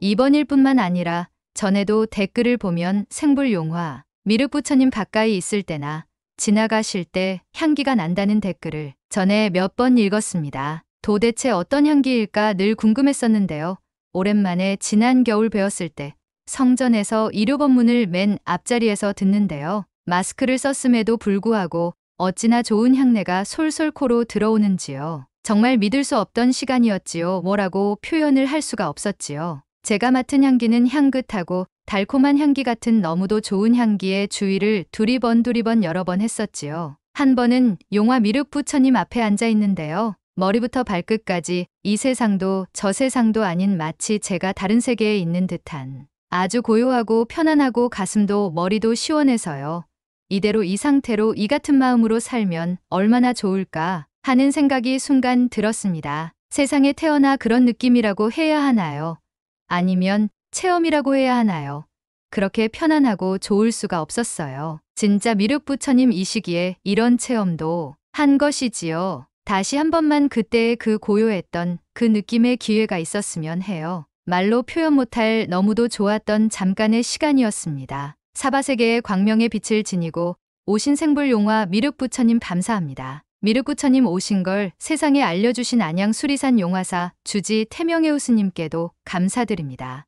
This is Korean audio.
이번 일뿐만 아니라 전에도 댓글을 보면 생불용화, 미륵부처님 가까이 있을 때나 지나가실 때 향기가 난다는 댓글을 전에 몇 번 읽었습니다. 도대체 어떤 향기일까 늘 궁금했었는데요. 오랜만에 지난 겨울 배웠을 때 성전에서 일요법문을 맨 앞자리에서 듣는데요. 마스크를 썼음에도 불구하고 어찌나 좋은 향내가 솔솔 코로 들어오는지요. 정말 믿을 수 없던 시간이었지요. 뭐라고 표현을 할 수가 없었지요. 제가 맡은 향기는 향긋하고 달콤한 향기 같은 너무도 좋은 향기에 주위를 두리번 두리번 여러 번 했었지요. 한 번은 용화 미륵 부처님 앞에 앉아 있는데요. 머리부터 발끝까지 이 세상도 저 세상도 아닌 마치 제가 다른 세계에 있는 듯한 아주 고요하고 편안하고 가슴도 머리도 시원해서요. 이대로 이 상태로 이 같은 마음으로 살면 얼마나 좋을까 하는 생각이 순간 들었습니다. 세상에 태어나 그런 느낌이라고 해야 하나요? 아니면 체험이라고 해야 하나요? 그렇게 편안하고 좋을 수가 없었어요. 진짜 미륵 부처님 이 시기에 이런 체험도 한 것이지요. 다시 한 번만 그때의 그 고요했던 그 느낌의 기회가 있었으면 해요. 말로 표현 못할 너무도 좋았던 잠깐의 시간이었습니다. 사바세계의 광명의 빛을 지니고 오신 생불 용화 미륵 부처님 감사합니다. 미르구처님 오신 걸 세상에 알려주신 안양 수리산 용화사 주지 태명의 우스님께도 감사드립니다.